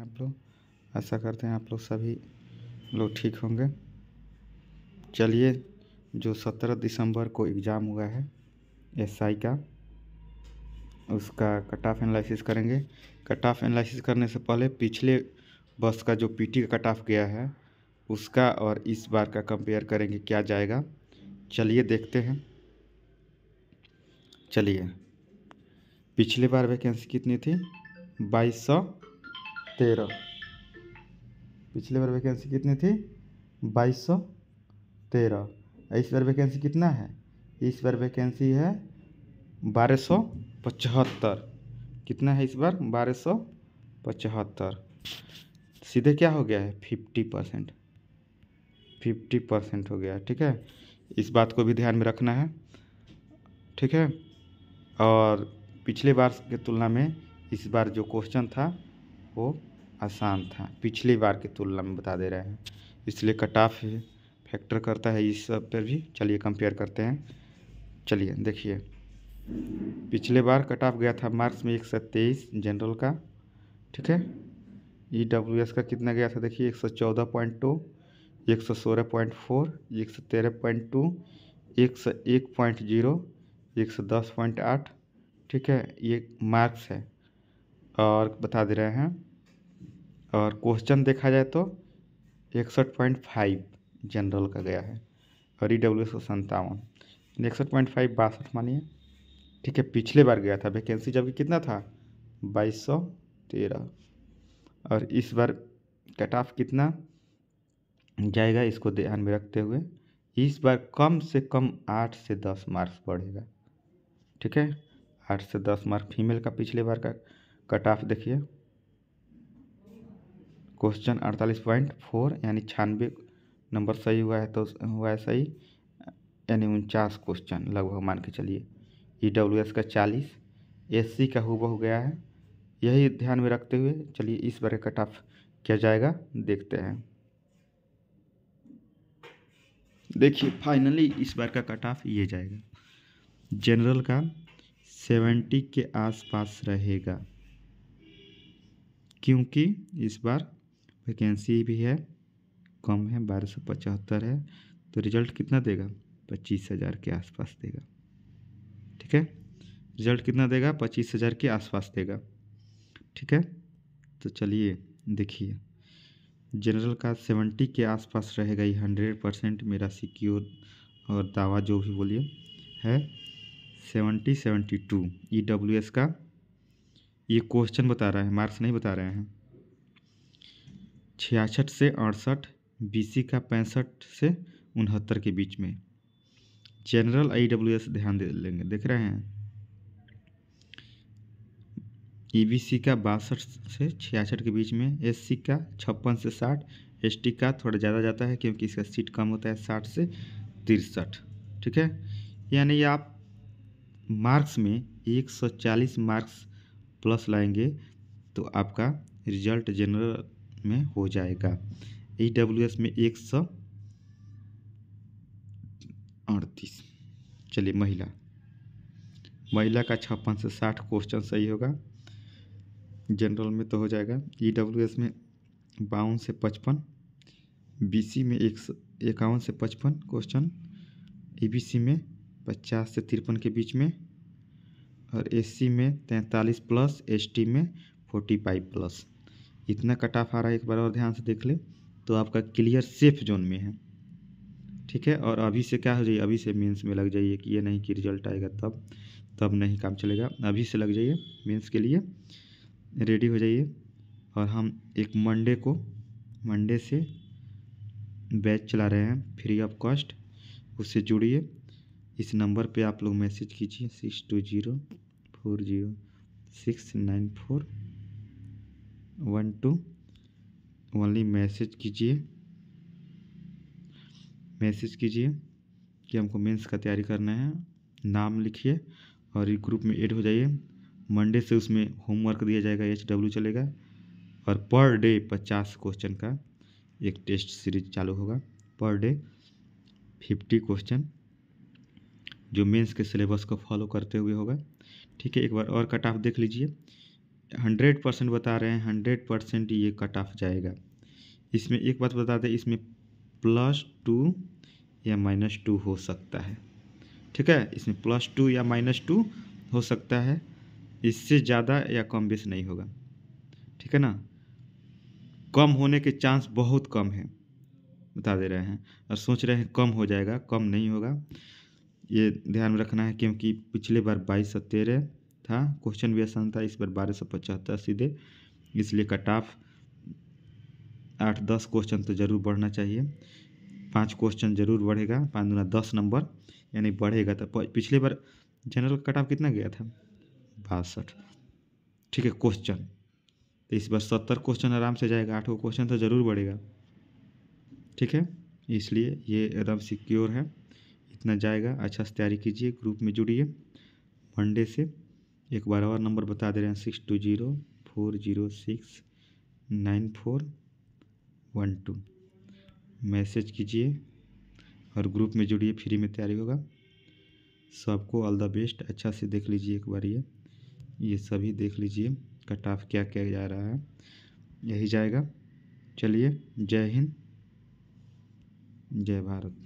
आप लोग आशा करते हैं आप लोग सभी लोग ठीक होंगे चलिए जो सत्रह दिसंबर को एग्ज़ाम हुआ है एसआई का उसका कट ऑफ एनालिसिस करेंगे कट ऑफ एनालिसिस करने से पहले पिछले बस का जो पीटी का कट ऑफ गया है उसका और इस बार का कंपेयर करेंगे क्या जाएगा चलिए देखते हैं चलिए पिछले बार वैकेंसी कितनी थी बाईस सौ तेरह पिछले बार वैकेंसी कितनी थी बाईस सौ तेरह इस बार वैकेंसी कितना है इस बार वैकेंसी है बारह सौ पचहत्तर कितना है इस बार बारह सौ पचहत्तर सीधे क्या हो गया है फिफ्टी परसेंट फिफ्टी परसेंट हो गया ठीक है इस बात को भी ध्यान में रखना है ठीक है और पिछले बार के तुलना में इस बार जो क्वेश्चन था वो आसान था पिछली बार की तुलना में बता दे रहे हैं इसलिए कट ऑफ फैक्टर करता है इस सब पर भी चलिए कंपेयर करते हैं चलिए देखिए पिछले बार कट ऑफ गया था मार्क्स में एक सौ तेईस जनरल का ठीक है ई डब्ल्यू एस का कितना गया था देखिए एक सौ चौदह पॉइंट टू एक सौ सोलह पॉइंट फोर एक सौ तेरह पॉइंट टू एक सौ एक पॉइंट जीरो एक सौ दस पॉइंट आठ ठीक है ये मार्क्स है और बता दे रहे हैं और क्वेश्चन देखा जाए तो इकसठ पॉइंट फाइव जनरल का गया है और ई डब्ल्यू सौ संतावन इकसठ पॉइंट फाइव बासठ मानिए ठीक है पिछले बार गया था वैकेंसी जबकि कितना था बाईस सौ तेरह और इस बार कट ऑफ कितना जाएगा इसको ध्यान में रखते हुए इस बार कम से कम आठ से दस मार्क्स बढ़ेगा ठीक है आठ से दस मार्क फीमेल का पिछले बार का कट ऑफ देखिए क्वेश्चन अड़तालीस पॉइंट फोर यानी छियानवे नंबर सही हुआ है तो हुआ है सही यानी उनचास क्वेश्चन लगभग मान के चलिए ई डब्ल्यू एस का चालीस एस सी का हुआ हो गया है यही ध्यान में रखते हुए चलिए इस बार कट ऑफ किया जाएगा देखते हैं देखिए फाइनली इस बार का कट ऑफ ये जाएगा जनरल का सेवेंटी के आसपास रहेगा क्योंकि इस बार वैकेंसी भी है कम है बारह सौ पचहत्तर है तो रिजल्ट कितना देगा पच्चीस हज़ार के आसपास देगा ठीक है रिजल्ट कितना देगा पच्चीस हज़ार के आसपास देगा ठीक है तो चलिए देखिए जनरल का सेवेंटी के आसपास रहेगा ये हंड्रेड परसेंट मेरा सिक्योर और दावा जो भी बोलिए है seventy seventy two E W S का ये क्वेश्चन बता रहा है मार्क्स नहीं बता रहे हैं छियासठ से अड़सठ बीसी का पैंसठ से उनहत्तर के बीच में जनरल आई डब्ल्यू एस ध्यान दे लेंगे देख रहे हैं ई e का बासठ से छियासठ के बीच में एस का छप्पन से साठ एस का थोड़ा ज़्यादा जाता है क्योंकि इसका सीट कम होता है साठ से तिरसठ ठीक है यानी आप मार्क्स में एक सौ चालीस मार्क्स प्लस लाएंगे तो आपका रिजल्ट जनरल में हो जाएगा ई डब्ल्यू एस में एक सौ अड़तीस चलिए महिला महिला का छप्पन से साठ क्वेश्चन सही होगा जनरल में तो हो जाएगा ई डब्ल्यू एस में बावन से पचपन बी सी में एक सौ इक्यावन से पचपन क्वेश्चन ई बी सी में पचास से तिरपन के बीच में और एससी में तैंतालीस प्लस एसटी में फोर्टी फाइव प्लस इतना कट ऑफ आ रहा है एक बार और ध्यान से देख ले तो आपका क्लियर सेफ जोन में है ठीक है और अभी से क्या हो जाइए अभी से मेंस में लग जाइए कि ये नहीं कि रिजल्ट आएगा तब तब नहीं काम चलेगा अभी से लग जाइए मेंस के लिए रेडी हो जाइए और हम एक मंडे को मंडे से बैच चला रहे हैं फ्री ऑफ कॉस्ट उससे जुड़िए इस नंबर पे आप लोग मैसेज कीजिए six two zero four zero six nine four one two only message कीजिए मैसेज कीजिए कि हमको मेंस का तैयारी करना है नाम लिखिए और ये ग्रुप में ऐड हो जाइए मंडे से उसमें होमवर्क दिया जाएगा एच डब्ल्यू चलेगा और पर डे पचास क्वेश्चन का एक टेस्ट सीरीज चालू होगा पर डे फिफ्टी क्वेश्चन जो मेंस के सिलेबस को फॉलो करते हुए होगा ठीक है एक बार और कट ऑफ देख लीजिए हंड्रेड परसेंट बता रहे हैं हंड्रेड परसेंट ये कट ऑफ जाएगा इसमें एक बात बता दें इसमें प्लस टू या माइनस टू हो सकता है ठीक है इसमें प्लस टू या माइनस टू हो सकता है इससे ज़्यादा या कम बेस नहीं होगा ठीक है ना कम होने के चांस बहुत कम है बता दे रहे हैं और सोच रहे हैं कम हो जाएगा कम नहीं होगा ये ध्यान में रखना है क्योंकि पिछले बार बाईस सौ तेरह था क्वेश्चन भी आसान था इस बार बारह सौ पचहत्तर सीधे इसलिए कट ऑफ आठ दस क्वेश्चन तो ज़रूर बढ़ना चाहिए पांच क्वेश्चन जरूर बढ़ेगा पाँच दुना दस नंबर यानी बढ़ेगा तो पिछले बार जनरल कट ऑफ कितना गया था बासठ ठीक है क्वेश्चन तो इस बार सत्तर क्वेश्चन आराम से जाएगा आठ क्वेश्चन तो ज़रूर बढ़ेगा ठीक है इसलिए ये एकदम सिक्योर है कितना जाएगा अच्छा से तैयारी कीजिए ग्रुप में जुड़िए मंडे से एक बार और नंबर बता दे रहे हैं six two zero four zero six nine four one two message कीजिए और ग्रुप में जुड़िए फ्री में तैयारी होगा सबको ऑल द बेस्ट अच्छा से देख लीजिए एक बार ये ये सभी देख लीजिए कट ऑफ क्या क्या जा रहा है यही जाएगा चलिए जय हिंद जय भारत